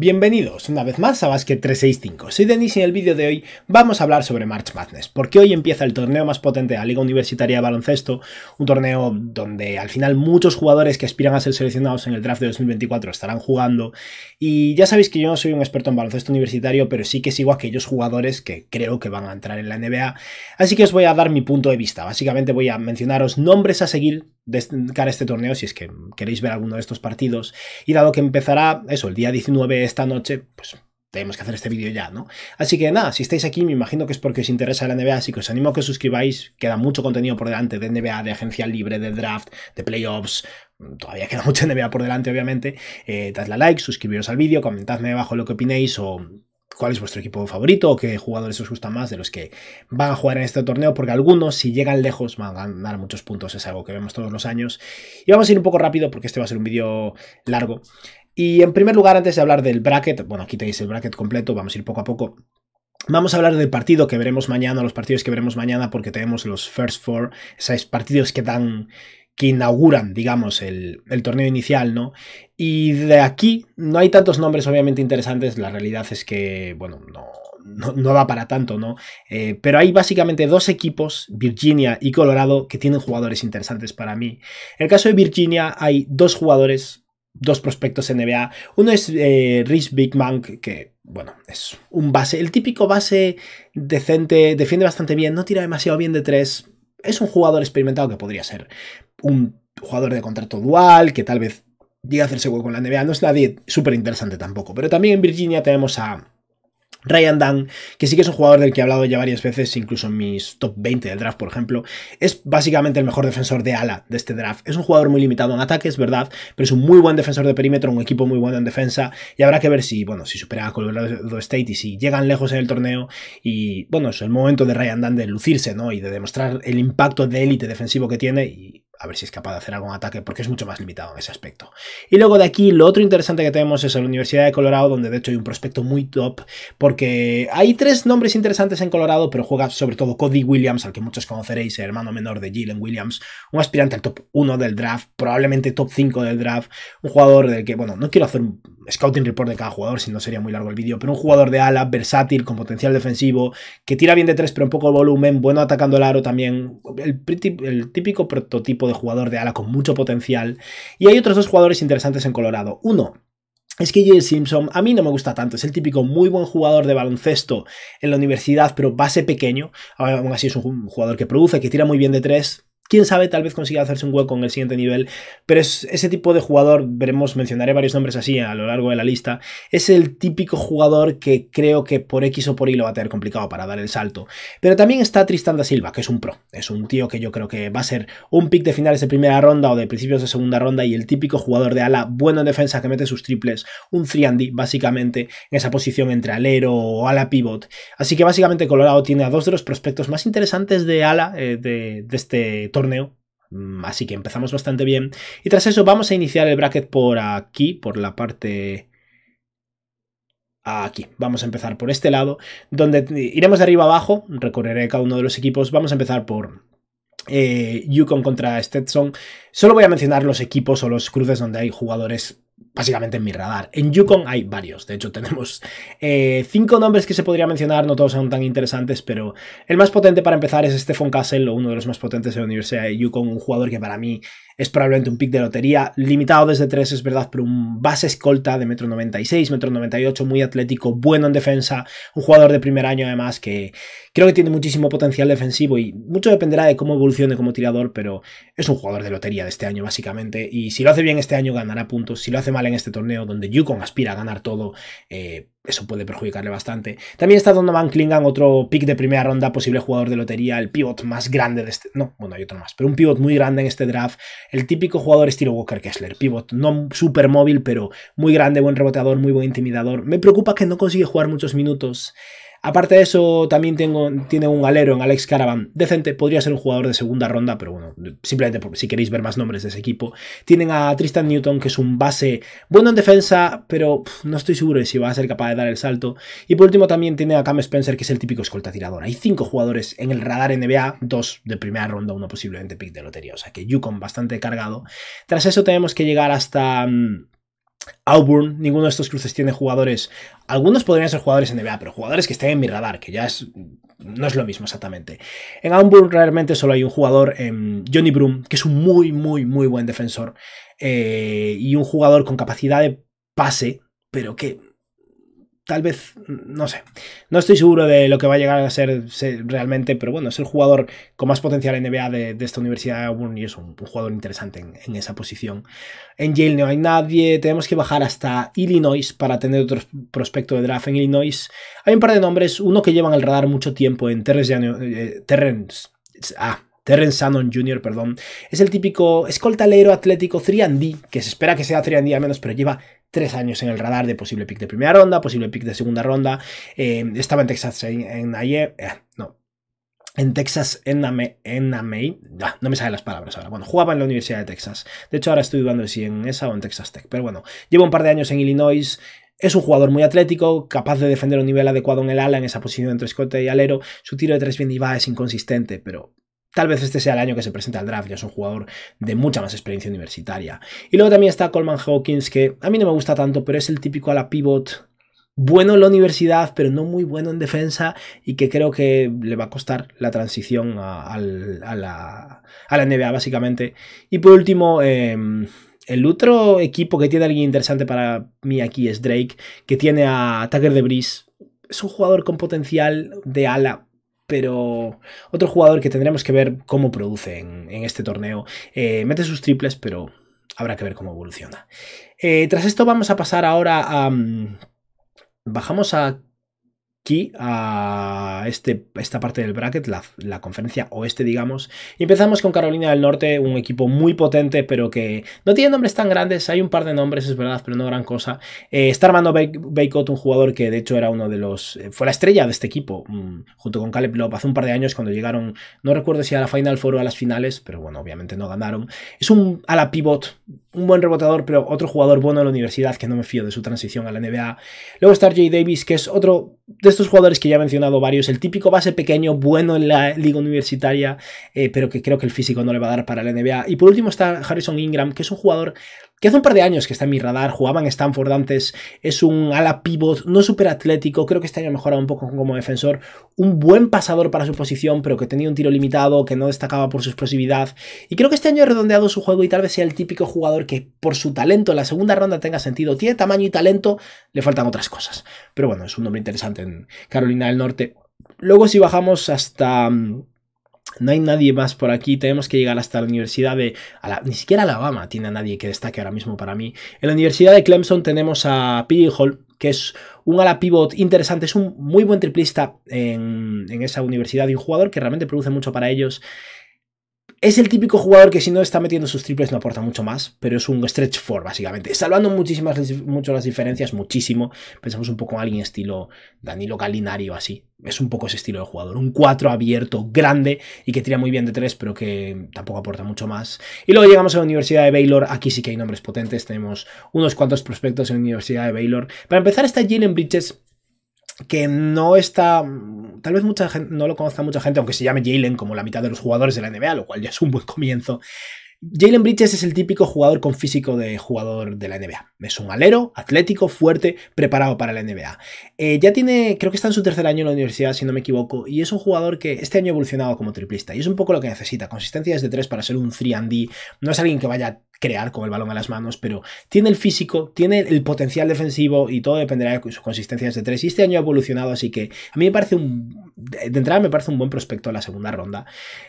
Bienvenidos una vez más a Basket 365. Soy Denis y en el vídeo de hoy vamos a hablar sobre March Madness, porque hoy empieza el torneo más potente de la Liga Universitaria de Baloncesto, un torneo donde al final muchos jugadores que aspiran a ser seleccionados en el draft de 2024 estarán jugando. Y ya sabéis que yo no soy un experto en baloncesto universitario, pero sí que sigo a aquellos jugadores que creo que van a entrar en la NBA. Así que os voy a dar mi punto de vista. Básicamente voy a mencionaros nombres a seguir de este, este torneo si es que queréis ver alguno de estos partidos. Y dado que empezará eso el día 19 esta noche, pues tenemos que hacer este vídeo ya, ¿no? Así que nada, si estáis aquí me imagino que es porque os interesa la NBA, así que os animo a que os suscribáis, queda mucho contenido por delante de NBA, de agencia libre, de draft, de playoffs, todavía queda mucha NBA por delante obviamente, eh, dadle a like, suscribiros al vídeo, comentadme abajo lo que opinéis o cuál es vuestro equipo favorito o qué jugadores os gustan más de los que van a jugar en este torneo, porque algunos, si llegan lejos, van a ganar muchos puntos, es algo que vemos todos los años. Y vamos a ir un poco rápido porque este va a ser un vídeo largo. Y en primer lugar, antes de hablar del bracket, bueno, aquí tenéis el bracket completo, vamos a ir poco a poco. Vamos a hablar del partido que veremos mañana, los partidos que veremos mañana, porque tenemos los First Four, esos partidos que dan que inauguran, digamos, el, torneo inicial, ¿no? Y de aquí no hay tantos nombres obviamente interesantes, la realidad es que, bueno, no, no, da para tanto, ¿no? Eh, pero hay básicamente dos equipos, Virginia y Colorado, que tienen jugadores interesantes para mí. En el caso de Virginia hay dos jugadores, dos prospectos NBA. Uno es Rich eh, Big que bueno, es un base, el típico base decente, defiende bastante bien, no tira demasiado bien de tres, es un jugador experimentado que podría ser un jugador de contrato dual, que tal vez llegue hacerse hueco con la NBA. No es nadie súper interesante tampoco. Pero también en Virginia tenemos a Ryan Dunn, que sí que es un jugador del que he hablado ya varias veces, incluso en mis top 20 del draft, por ejemplo, es básicamente el mejor defensor de ala de este draft. Es un jugador muy limitado en ataques, verdad, pero es un muy buen defensor de perímetro, un equipo muy bueno en defensa, y habrá que ver si, bueno, si supera a Colorado State y si llegan lejos en el torneo, y bueno, es el momento de Ryan Dunn de lucirse, ¿no? Y de demostrar el impacto de élite defensivo que tiene, y a ver si es capaz de hacer algún ataque, porque es mucho más limitado en ese aspecto. Y luego de aquí, lo otro interesante que tenemos es la Universidad de Colorado, donde de hecho hay un prospecto muy top, porque hay tres nombres interesantes en Colorado, pero juega sobre todo Cody Williams, al que muchos conoceréis, el hermano menor de Jalen Williams, un aspirante al top 1 del draft, probablemente top 5 del draft, un jugador del que, bueno, no quiero hacer un scouting report de cada jugador, si no sería muy largo el vídeo, pero un jugador de ala, versátil, con potencial defensivo, que tira bien de tres, pero un poco de volumen, bueno atacando el aro también, el típico prototipo de jugador de ala con mucho potencial. Y hay otros dos jugadores interesantes en Colorado. Uno, es que Jay Simpson a mí no me gusta tanto, es el típico muy buen jugador de baloncesto en la universidad, pero base pequeño, aún así es un jugador que produce, que tira muy bien de tres, quién sabe, tal vez consiga hacerse un hueco en el siguiente nivel, pero es ese tipo de jugador, veremos, mencionaré varios nombres así a lo largo de la lista, es el típico jugador que creo que por X o por Y lo va a tener complicado para dar el salto. Pero también está Tristan da Silva, que es un pro, es un tío que yo creo que va a ser un pick de finales de primera ronda o de principios de segunda ronda y el típico jugador de ala bueno en defensa que mete sus triples, un 3 básicamente, en esa posición entre alero o ala pivot. Así que básicamente Colorado tiene a dos de los prospectos más interesantes de ala eh, de, de este torneo. Mm, así que empezamos bastante bien. Y tras eso vamos a iniciar el bracket por aquí, por la parte aquí. Vamos a empezar por este lado, donde iremos de arriba abajo, recorreré cada uno de los equipos. Vamos a empezar por eh, Yukon contra Stetson. Solo voy a mencionar los equipos o los cruces donde hay jugadores básicamente en mi radar. En Yukon hay varios, de hecho tenemos eh, cinco nombres que se podría mencionar, no todos son tan interesantes, pero el más potente para empezar es Stephen Castle, uno de los más potentes de la Universidad de Yukon, un jugador que para mí es probablemente un pick de lotería, limitado desde 3 es verdad, pero un base escolta de metro 96, metro 98, muy atlético, bueno en defensa, un jugador de primer año además que creo que tiene muchísimo potencial defensivo y mucho dependerá de cómo evolucione como tirador, pero es un jugador de lotería de este año básicamente y si lo hace bien este año ganará puntos, si lo hace mal en este torneo donde Yukon aspira a ganar todo, eh, eso puede perjudicarle bastante. También está Donovan Klingan, otro pick de primera ronda, posible jugador de lotería, el pivot más grande de este... No, bueno, hay otro más, pero un pivot muy grande en este draft. El típico jugador estilo Walker Kessler, pivot no super móvil, pero muy grande, buen reboteador, muy buen intimidador. Me preocupa que no consigue jugar muchos minutos. Aparte de eso, también tengo, tiene un alero en Alex Caravan, decente, podría ser un jugador de segunda ronda, pero bueno, simplemente si queréis ver más nombres de ese equipo. Tienen a Tristan Newton, que es un base bueno en defensa, pero no estoy seguro de si va a ser capaz de dar el salto. Y por último también tiene a Cam Spencer, que es el típico escolta tirador. Hay cinco jugadores en el radar NBA, dos de primera ronda, uno posiblemente pick de lotería, o sea que Yukon bastante cargado. Tras eso tenemos que llegar hasta... Mm, Auburn, ninguno de estos cruces tiene jugadores. Algunos podrían ser jugadores en NBA, pero jugadores que estén en mi radar, que ya es, no es lo mismo exactamente. En Auburn realmente solo hay un jugador, em, Johnny Broom, que es un muy, muy, muy buen defensor eh, y un jugador con capacidad de pase, pero que tal vez, no sé, no estoy seguro de lo que va a llegar a ser, realmente, pero bueno, es el jugador con más potencial en NBA de, esta universidad Auburn y es un, jugador interesante en, esa posición. En Yale no hay nadie, tenemos que bajar hasta Illinois para tener otro prospecto de draft en Illinois. Hay un par de nombres, uno que llevan al radar mucho tiempo en Terrence, eh, Terrence ah, Terrence Shannon Jr., perdón, es el típico escoltalero atlético 3D, que se espera que sea 3D al menos, pero lleva tres años en el radar de posible pick de primera ronda, posible pick de segunda ronda. Eh, estaba en Texas en, eh, no. En Texas, en e, en e, ah, no me salen las palabras ahora. Bueno, jugaba en la Universidad de Texas. De hecho, ahora estoy dudando si en esa o en Texas Tech. Pero bueno, llevo un par de años en Illinois. Es un jugador muy atlético, capaz de defender un nivel adecuado en el ala, en esa posición entre escote y alero. Su tiro de tres bien y va es inconsistente, pero Tal vez este sea el año que se presente al draft, ya es un jugador de mucha más experiencia universitaria. Y luego también está Coleman Hawkins, que a mí no me gusta tanto, pero es el típico ala pivot, bueno en la universidad, pero no muy bueno en defensa, y que creo que le va a costar la transición a, la, NBA, básicamente. Y por último, em, el otro equipo que tiene alguien interesante para mí aquí es Drake, que tiene a Tucker de Breeze. Es un jugador con potencial de ala pero otro jugador que tendremos que ver cómo produce en, este torneo. Eh, mete sus triples, pero habrá que ver cómo evoluciona. Eh, tras esto vamos a pasar ahora a... Mm, bajamos a a este, esta parte del bracket, la, conferencia oeste, digamos. Y empezamos con Carolina del Norte, un equipo muy potente, pero que no tiene nombres tan grandes. Hay un par de nombres, es verdad, pero no gran cosa. Eh, está Armando Baycott, un jugador que de hecho era uno de los. Eh, fue la estrella de este equipo, mm, junto con Caleb Lop, hace un par de años cuando llegaron, no recuerdo si a la Final Four o a las finales, pero bueno, obviamente no ganaron. Es un a la pivot, un buen rebotador, pero otro jugador bueno de la universidad que no me fío de su transición a la NBA. Luego está Jay Davis, que es otro estos jugadores que ya he mencionado varios, el típico base pequeño, bueno en la liga universitaria, eh, pero que creo que el físico no le va a dar para la NBA. Y por último está Harrison Ingram, que es un jugador que hace un par de años que está en mi radar, jugaba en Stanford antes, es un ala pivot, no súper atlético, creo que este año ha mejorado un poco como defensor, un buen pasador para su posición, pero que tenía un tiro limitado, que no destacaba por su explosividad, y creo que este año ha redondeado su juego y tal vez sea el típico jugador que por su talento en la segunda ronda tenga sentido, tiene tamaño y talento, le faltan otras cosas, pero bueno, es un nombre interesante en Carolina del Norte. Luego si bajamos hasta... Mm, no hay nadie más por aquí, tenemos que llegar hasta la universidad de... ni siquiera Alabama tiene a nadie que destaque ahora mismo para mí. En la universidad de Clemson tenemos a P.J. Hall, que es un ala pivot interesante, es un muy buen triplista en, en esa universidad y un jugador que realmente produce mucho para ellos. Es el típico jugador que si no está metiendo sus triples no aporta mucho más, pero es un stretch four básicamente. Salvando muchísimas, mucho las diferencias, muchísimo. Pensamos un poco en alguien estilo Danilo Galinario así. Es un poco ese estilo de jugador. Un 4 abierto, grande y que tira muy bien de 3, pero que tampoco aporta mucho más. Y luego llegamos a la Universidad de Baylor. Aquí sí que hay nombres potentes. Tenemos unos cuantos prospectos en la Universidad de Baylor. Para empezar está Jalen Bridges, que no está. Tal vez mucha gente no lo conozca mucha gente, aunque se llame Jalen como la mitad de los jugadores de la NBA, lo cual ya es un buen comienzo. Jalen Bridges es el típico jugador con físico de jugador de la NBA. Es un alero, atlético, fuerte, preparado para la NBA. Eh, ya tiene, creo que está en su tercer año en la universidad, si no me equivoco, y es un jugador que este año ha evolucionado como triplista. Y es un poco lo que necesita. consistencias de tres para ser un 3D. No es alguien que vaya a crear con el balón a las manos, pero tiene el físico, tiene el potencial defensivo y todo dependerá de su consistencia de tres. Y este año ha evolucionado, así que a mí me parece un. De entrada me parece un buen prospecto a la segunda ronda.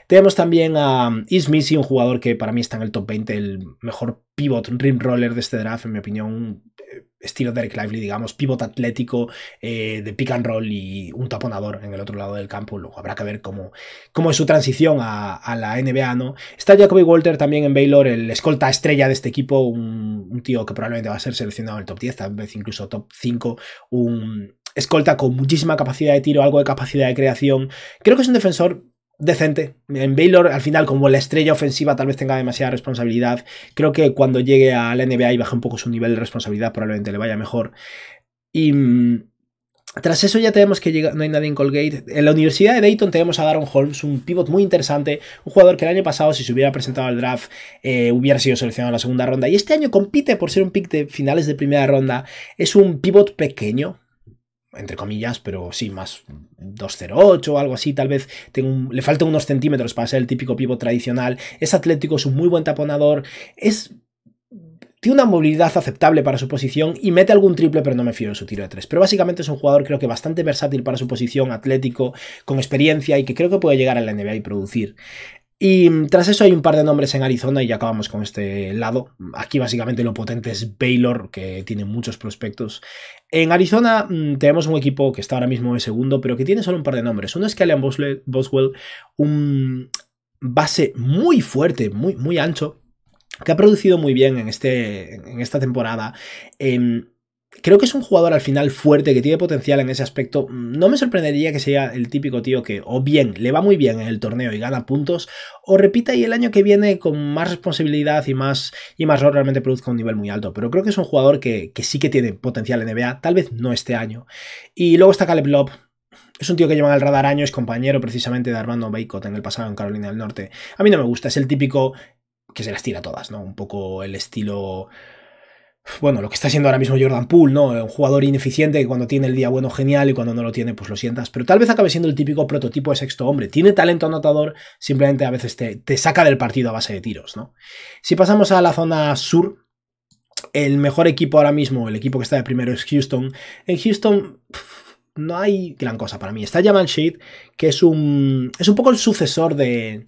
Tenemos también a Ismisi, un jugador que para mí está en el top 20, el mejor pivot rim roller de este draft, en mi opinión, eh, estilo Derek Lively, digamos, pivot atlético eh, de pick and roll y un taponador en el otro lado del campo. Luego habrá que ver cómo, cómo es su transición a, la NBA, ¿no? Está Jacoby Walter también en Baylor, el escolta estrella de este equipo, un, un tío que probablemente va a ser seleccionado en el top 10, tal vez incluso top 5, un escolta con muchísima capacidad de tiro, algo de capacidad de creación. Creo que es un defensor decente. En Baylor, al final, como la estrella ofensiva, tal vez tenga demasiada responsabilidad. Creo que cuando llegue a la NBA y baje un poco su nivel de responsabilidad, probablemente le vaya mejor. Y. Mm, tras eso ya tenemos que llegar, no hay nadie en Colgate. En la Universidad de Dayton tenemos a Darren Holmes, un pivot muy interesante, un jugador que el año pasado si se hubiera presentado al draft eh, hubiera sido seleccionado en la segunda ronda y este año compite por ser un pick de finales de primera ronda. Es un pivot pequeño, entre comillas, pero sí, más 208 o algo así, tal vez le faltan unos centímetros para ser el típico pivot tradicional, es atlético, es un muy buen taponador, es tiene una movilidad aceptable para su posición y mete algún triple, pero no me fío en su tiro de tres. Pero básicamente es un jugador creo que bastante versátil para su posición, atlético, con experiencia y que creo que puede llegar a la NBA y producir. Y tras eso hay un par de nombres en Arizona y ya acabamos con este lado. Aquí básicamente lo potente es Baylor, que tiene muchos prospectos. En Arizona mm, tenemos un equipo que está ahora mismo en segundo, pero que tiene solo un par de nombres. Uno es Kalian Boswell, un base muy fuerte, muy, muy ancho, que ha producido muy bien en, este, en esta temporada. Em, creo que es un jugador al final fuerte, que tiene potencial en ese aspecto. No me sorprendería que sea el típico tío que o bien le va muy bien en el torneo y gana puntos, o repita y el año que viene con más responsabilidad y más y más rol realmente produzca un nivel muy alto. Pero creo que es un jugador que, sí que tiene potencial en NBA, tal vez no este año. Y luego está Caleb Love, es un tío que lleva en el radar años, compañero precisamente de Armando Bacot en el pasado en Carolina del Norte. A mí no me gusta, es el típico que se las tira todas, ¿no? Un poco el estilo bueno, lo que está haciendo ahora mismo Jordan Poole, ¿no? Un jugador ineficiente que cuando tiene el día bueno, genial, y cuando no lo tiene, pues lo sientas. Pero tal vez acabe siendo el típico prototipo de sexto hombre. Tiene talento anotador, simplemente a veces te, saca del partido a base de tiros, ¿no? Si pasamos a la zona sur, el mejor equipo ahora mismo, el equipo que está de primero es Houston. En Houston... no hay gran cosa para mí. Está Jamal Sheet que es un, es un poco el sucesor de,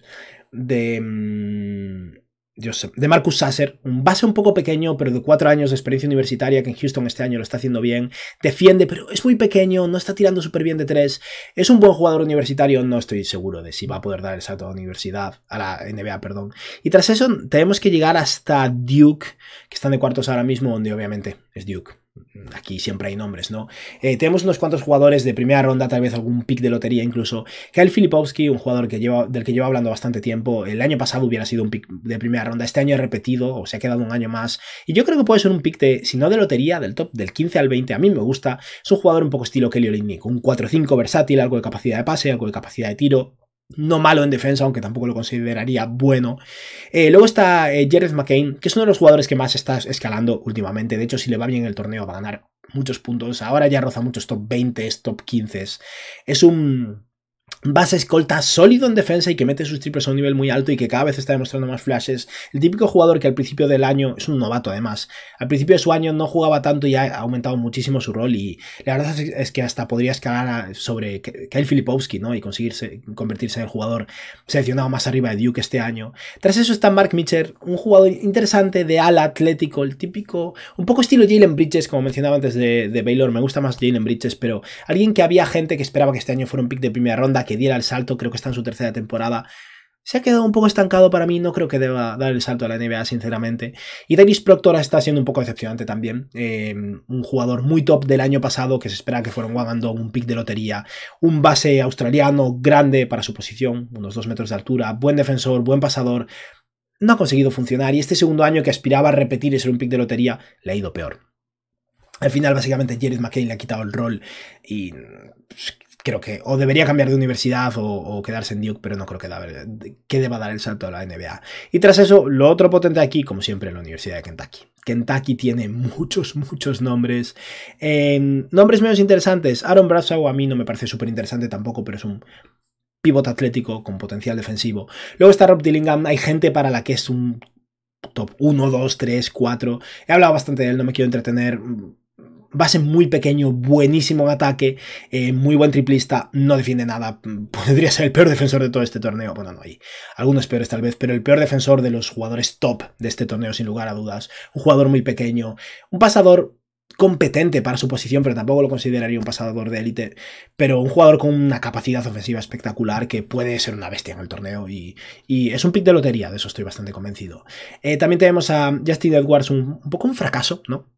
de, mm, de Marcus Sasser, un base un poco pequeño, pero de cuatro años de experiencia universitaria, que en Houston este año lo está haciendo bien, defiende, pero es muy pequeño, no está tirando súper bien de tres, es un buen jugador universitario, no estoy seguro de si va a poder dar el salto a la universidad, a la NBA, perdón. Y tras eso tenemos que llegar hasta Duke, que están de cuartos ahora mismo, donde obviamente es Duke aquí siempre hay nombres, ¿no? Eh, tenemos unos cuantos jugadores de primera ronda, tal vez algún pick de lotería incluso. Kyle Filipowski, un jugador que lleva, del que llevo hablando bastante tiempo, el año pasado hubiera sido un pick de primera ronda, este año he repetido, o se ha quedado un año más, y yo creo que puede ser un pick de, si no de lotería, del top del 15 al 20, a mí me gusta, es un jugador un poco estilo Kelly un 4-5 versátil, algo de capacidad de pase, algo de capacidad de tiro, no malo en defensa, aunque tampoco lo consideraría bueno. Eh, luego está eh, Jared McCain, que es uno de los jugadores que más está escalando últimamente. De hecho, si le va bien el torneo, va a ganar muchos puntos. Ahora ya roza muchos top 20, top 15. Es un base escolta sólido en defensa y que mete sus triples a un nivel muy alto y que cada vez está demostrando más flashes. El típico jugador que al principio del año, es un novato además, al principio de su año no jugaba tanto y ha aumentado muchísimo su rol y la verdad es que hasta podría escalar sobre Kyle Filipowski ¿no? y conseguirse, convertirse en el jugador seleccionado más arriba de Duke este año. Tras eso está Mark Mitchell, un jugador interesante de ala atlético, el típico, un poco estilo Jalen Bridges, como mencionaba antes de, de Baylor, me gusta más Jalen Bridges, pero alguien que había gente que esperaba que este año fuera un pick de primera ronda, diera el salto, creo que está en su tercera temporada. Se ha quedado un poco estancado para mí, no creo que deba dar el salto a la NBA, sinceramente. Y Davis Proctor está siendo un poco decepcionante también. Em, un jugador muy top del año pasado que se espera que fuera un un pick de lotería, un base australiano grande para su posición, unos dos metros de altura, buen defensor, buen pasador. No ha conseguido funcionar y este segundo año que aspiraba a repetir y ser un pick de lotería le ha ido peor. Al final, básicamente, Jared McCain le ha quitado el rol y pues, creo que o debería cambiar de universidad o, quedarse en Duke, pero no creo que, deba dar el salto a la NBA. Y tras eso, lo otro potente aquí, como siempre, la Universidad de Kentucky. Kentucky tiene muchos, muchos nombres. Em, nombres menos interesantes. Aaron Bradshaw a mí no me parece súper interesante tampoco, pero es un pívot atlético con potencial defensivo. Luego está Rob Dillingham. Hay gente para la que es un top 1, 2, 3, 4. He hablado bastante de él, no me quiero entretener base muy pequeño, buenísimo en ataque, eh, muy buen triplista, no defiende nada, podría ser el peor defensor de todo este torneo, bueno, no hay algunos peores tal vez, pero el peor defensor de los jugadores top de este torneo sin lugar a dudas, un jugador muy pequeño, un pasador competente para su posición, pero tampoco lo consideraría un pasador de élite, pero un jugador con una capacidad ofensiva espectacular que puede ser una bestia en el torneo y, es un pick de lotería, de eso estoy bastante convencido. Eh, también tenemos a Justin Edwards, un, poco un fracaso, ¿no?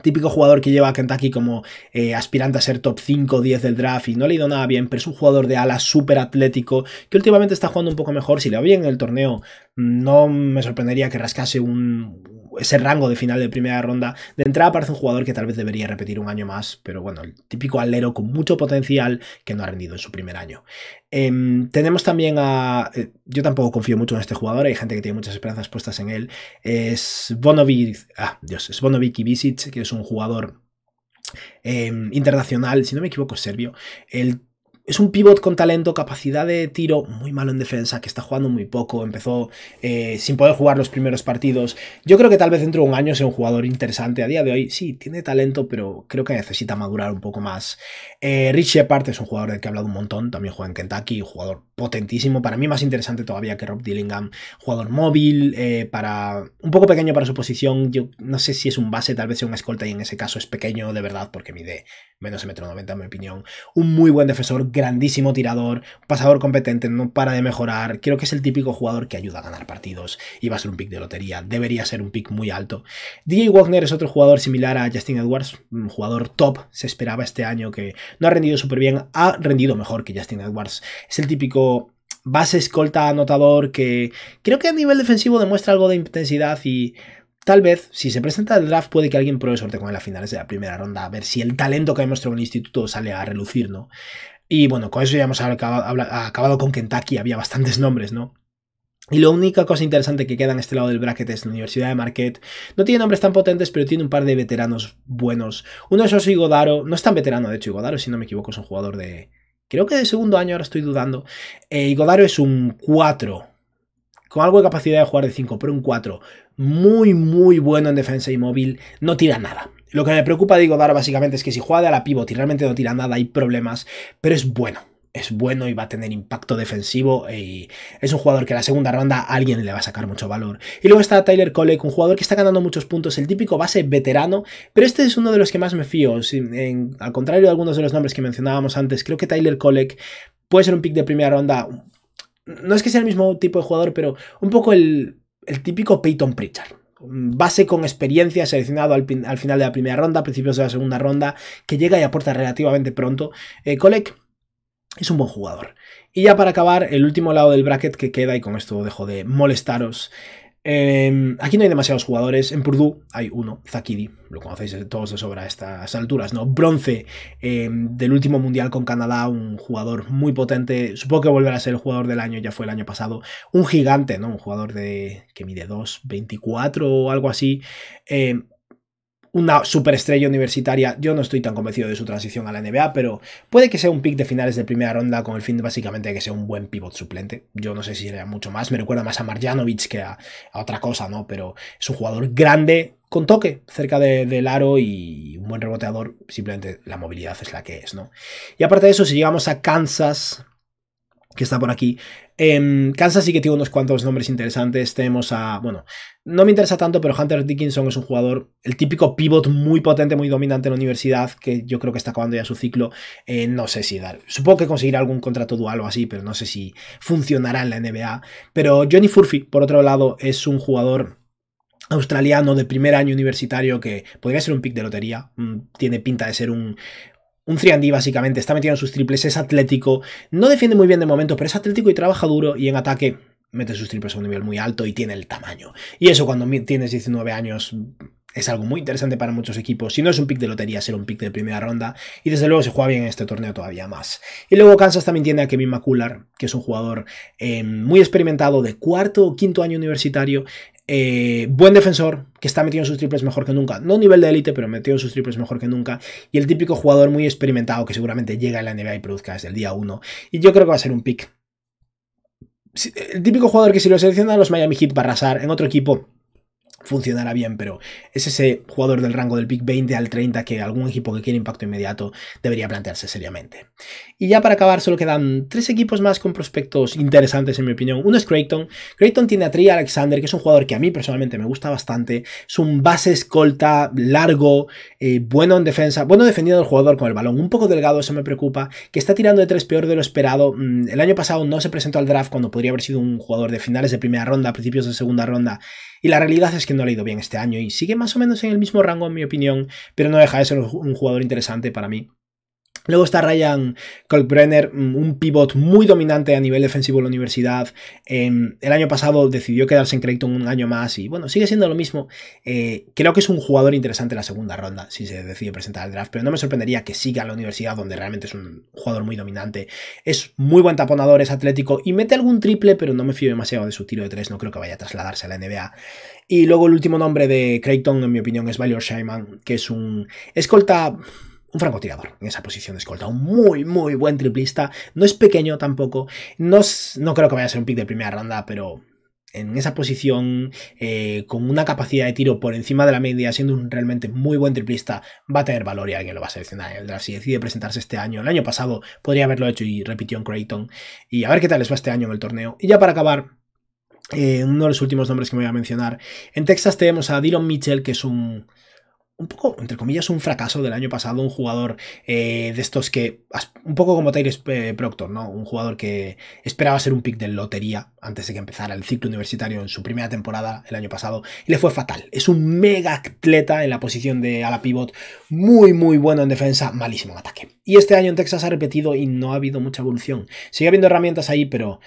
Típico jugador que lleva a Kentucky como eh, aspirante a ser top 5 o 10 del draft y no le ha ido nada bien, pero es un jugador de ala súper atlético que últimamente está jugando un poco mejor. Si le va bien en el torneo, mm, no me sorprendería que rascase un, ese rango de final de primera ronda. De entrada parece un jugador que tal vez debería repetir un año más, pero bueno, el típico alero con mucho potencial que no ha rendido en su primer año. Em, tenemos también a... Eh, yo tampoco confío mucho en este jugador, hay gente que tiene muchas esperanzas puestas en él. Es Bonovic... Ah, Dios, es Bonovic Ibisic, que es un jugador em, internacional, si no me equivoco, serbio. El es un pivot con talento, capacidad de tiro, muy malo en defensa, que está jugando muy poco, empezó eh, sin poder jugar los primeros partidos. Yo creo que tal vez dentro de un año sea un jugador interesante. A día de hoy sí, tiene talento, pero creo que necesita madurar un poco más. Eh, Rich Shepard es un jugador del que he hablado un montón, también juega en Kentucky, jugador potentísimo, para mí más interesante todavía que Rob Dillingham, jugador móvil, eh, para un poco pequeño para su posición, yo no sé si es un base, tal vez sea un escolta y en ese caso es pequeño de verdad porque mide menos de metro noventa en mi opinión. Un muy buen defensor, grandísimo tirador, pasador competente, no para de mejorar. Creo que es el típico jugador que ayuda a ganar partidos y va a ser un pick de lotería. Debería ser un pick muy alto. DJ Wagner es otro jugador similar a Justin Edwards, un jugador top. Se esperaba este año que no ha rendido súper bien, ha rendido mejor que Justin Edwards. Es el típico base escolta anotador que creo que a nivel defensivo demuestra algo de intensidad y Tal vez, si se presenta el draft, puede que alguien pruebe suerte con él a finales de la primera ronda, a ver si el talento que ha demostrado en el instituto sale a relucir, ¿no? Y bueno, con eso ya hemos acabado, con Kentucky, había bastantes nombres, ¿no? Y la única cosa interesante que queda en este lado del bracket es la Universidad de Marquette. No tiene nombres tan potentes, pero tiene un par de veteranos buenos. Uno es Igodaro, no es tan veterano, de hecho, Igodaro, si no me equivoco, es un jugador de. Creo que de segundo año, ahora estoy dudando. Igodaro eh, es un 4, con algo de capacidad de jugar de 5, pero un 4. Muy, muy bueno en defensa y móvil. No tira nada. Lo que me preocupa de Godard básicamente es que si juega de a la pivot y realmente no tira nada, hay problemas, pero es bueno. Es bueno y va a tener impacto defensivo. Y es un jugador que en la segunda ronda alguien le va a sacar mucho valor. Y luego está Tyler Kolek, un jugador que está ganando muchos puntos, el típico base veterano, pero este es uno de los que más me fío. al contrario de algunos de los nombres que mencionábamos antes, creo que Tyler Kolek puede ser un pick de primera ronda. No es que sea el mismo tipo de jugador, pero un poco el típico Peyton Pritchard base con experiencia seleccionado al, final de la primera ronda, principios de la segunda ronda, que llega y aporta relativamente pronto. colec eh, es un buen jugador. Y ya para acabar, el último lado del bracket que queda, y con esto dejo de molestaros, Em, aquí no hay demasiados jugadores. En Purdue hay uno, Zakidi. Lo conocéis todos de sobra a estas alturas, ¿no? Bronce em, del último mundial con Canadá, un jugador muy potente. Supongo que volverá a ser el jugador del año, ya fue el año pasado. Un gigante, ¿no? Un jugador de que mide 2, 24 o algo así. Em, una superestrella universitaria. Yo no estoy tan convencido de su transición a la NBA, pero puede que sea un pick de finales de primera ronda con el fin básicamente de que sea un buen pivot suplente. Yo no sé si sería mucho más, me recuerda más a Marjanovic que a, otra cosa, ¿no? Pero es un jugador grande, con toque cerca del aro y un buen reboteador, simplemente la movilidad es la que es, ¿no? Y aparte de eso, si llegamos a Kansas, que está por aquí. Em, Kansas sí que tiene unos cuantos nombres interesantes. Tenemos a, bueno, no me interesa tanto, pero Hunter Dickinson es un jugador, el típico pivot muy potente, muy dominante en la universidad, que yo creo que está acabando ya su ciclo. Eh, no sé si dar, supongo que conseguirá algún contrato dual o así, pero no sé si funcionará en la NBA. Pero Johnny Furphy, por otro lado, es un jugador australiano de primer año universitario que podría ser un pick de lotería. Mm, tiene pinta de ser un un D básicamente, está metiendo sus triples, es atlético, no defiende muy bien de momento, pero es atlético y trabaja duro y en ataque mete sus triples a un nivel muy alto y tiene el tamaño. Y eso cuando tienes 19 años es algo muy interesante para muchos equipos. Si no es un pick de lotería, ser un pick de primera ronda. Y desde luego se juega bien en este torneo todavía más. Y luego Kansas también tiene a Kevin Macular que es un jugador eh, muy experimentado de cuarto o quinto año universitario eh, buen defensor, que está metido en sus triples mejor que nunca. No nivel de élite, pero metido en sus triples mejor que nunca. Y el típico jugador muy experimentado que seguramente llega a la NBA y produzca desde el día 1. Y yo creo que va a ser un pick. El típico jugador que si lo seleccionan los Miami Heat va a arrasar en otro equipo funcionará bien, pero es ese jugador del rango del pick 20 al 30 que algún equipo que quiere impacto inmediato debería plantearse seriamente. Y ya para acabar solo quedan tres equipos más con prospectos interesantes en mi opinión. Uno es Creighton. Creighton tiene a Trey Alexander, que es un jugador que a mí personalmente me gusta bastante. Es un base escolta, largo, eh, bueno en defensa, bueno defendiendo al jugador con el balón, un poco delgado, eso me preocupa, que está tirando de tres peor de lo esperado. Mm, el año pasado no se presentó al draft cuando podría haber sido un jugador de finales de primera ronda, principios de segunda ronda. Y la realidad es que no ha ido bien este año y sigue más o menos en el mismo rango, en mi opinión, pero no deja de ser un jugador interesante para mí Luego está Ryan Kolkbrenner, mm, un pivot muy dominante a nivel defensivo en la universidad. Em, el año pasado decidió quedarse en Creighton un año más y bueno, sigue siendo lo mismo. Eh, creo que es un jugador interesante en la segunda ronda si se decide presentar al draft, pero no me sorprendería que siga a la universidad donde realmente es un jugador muy dominante. Es muy buen taponador, es atlético y mete algún triple, pero no me fío demasiado de su tiro de tres, no creo que vaya a trasladarse a la NBA. Y luego el último nombre de Creighton, en mi opinión, es Valor Shyman, que es un escolta un francotirador en esa posición de escolta. Un muy, muy buen triplista. No es pequeño tampoco. No, no creo que vaya a ser un pick de primera ronda, pero en esa posición, eh, con una capacidad de tiro por encima de la media, siendo un realmente muy buen triplista, va a tener valor y alguien lo va a seleccionar el draft. Si decide presentarse este año, el año pasado podría haberlo hecho y repitió en Creighton. Y a ver qué tal les va este año en el torneo. Y ya para acabar, eh, uno de los últimos nombres que me voy a mencionar. En Texas tenemos a Dylan Mitchell, que es un un poco, entre comillas, un fracaso del año pasado, un jugador eh, de estos que, un poco como Tyrese eh, Proctor, ¿no? Un jugador que esperaba ser un pick de lotería antes de que empezara el ciclo universitario en su primera temporada el año pasado y le fue fatal. Es un mega atleta en la posición de ala pivot, muy, muy bueno en defensa, malísimo en ataque. Y este año en Texas ha repetido y no ha habido mucha evolución. Sigue habiendo herramientas ahí, pero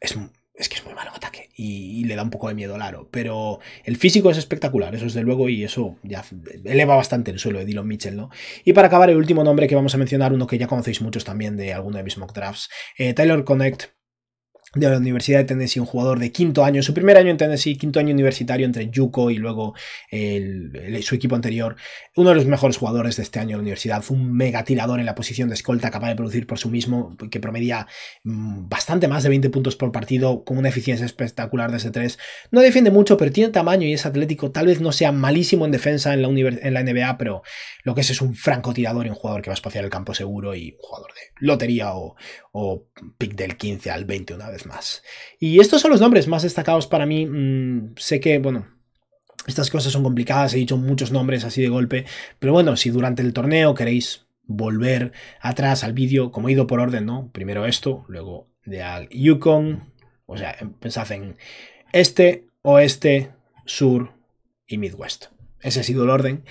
es es que es muy malo ataque y, le da un poco de miedo al aro. Pero el físico es espectacular, eso es de luego, y eso ya eleva bastante el suelo de Dylan Mitchell, ¿no? Y para acabar, el último nombre que vamos a mencionar, uno que ya conocéis muchos también de alguno de mis mock drafts, eh, Tyler Connect de la Universidad de Tennessee, un jugador de quinto año, su primer año en Tennessee, quinto año universitario entre Yuko y luego su equipo anterior, uno de los mejores jugadores de este año en la universidad, un mega tirador en la posición de escolta, capaz de producir por su mismo, que promedia mm, bastante más de 20 puntos por partido, con una eficiencia espectacular desde 3, no defiende mucho, pero tiene tamaño y es atlético, tal vez no sea malísimo en defensa en la, en la NBA, pero lo que es es un francotirador y un jugador que va a espaciar el campo seguro y un jugador de lotería o, o pick del 15 al 20 una vez más. Y estos son los nombres más destacados para mí. Mm, sé que, bueno, estas cosas son complicadas, he dicho muchos nombres así de golpe, pero bueno, si durante el torneo queréis volver atrás al vídeo, como he ido por orden, ¿no? Primero esto, luego de al Yukon, o sea, pensad en este, oeste, sur y Midwest. Ese ha sido el orden.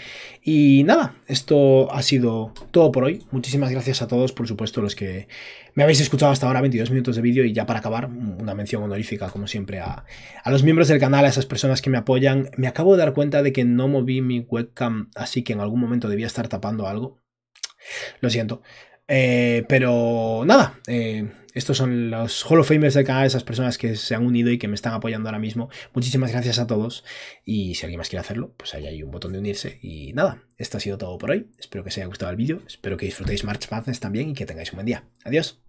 Y nada, esto ha sido todo por hoy. Muchísimas gracias a todos, por supuesto, los que me habéis escuchado hasta ahora, 22 minutos de vídeo. Y ya para acabar, una mención honorífica, como siempre, a, a, los miembros del canal, a esas personas que me apoyan. Me acabo de dar cuenta de que no moví mi webcam, así que en algún momento debía estar tapando algo. Lo siento. Eh, pero nada, eh, estos son los Hall of Famers del canal, esas personas que se han unido y que me están apoyando ahora mismo. Muchísimas gracias a todos. Y si alguien más quiere hacerlo, pues ahí hay un botón de unirse. Y nada, esto ha sido todo por hoy. Espero que os haya gustado el vídeo. Espero que disfrutéis March Madness también y que tengáis un buen día. Adiós.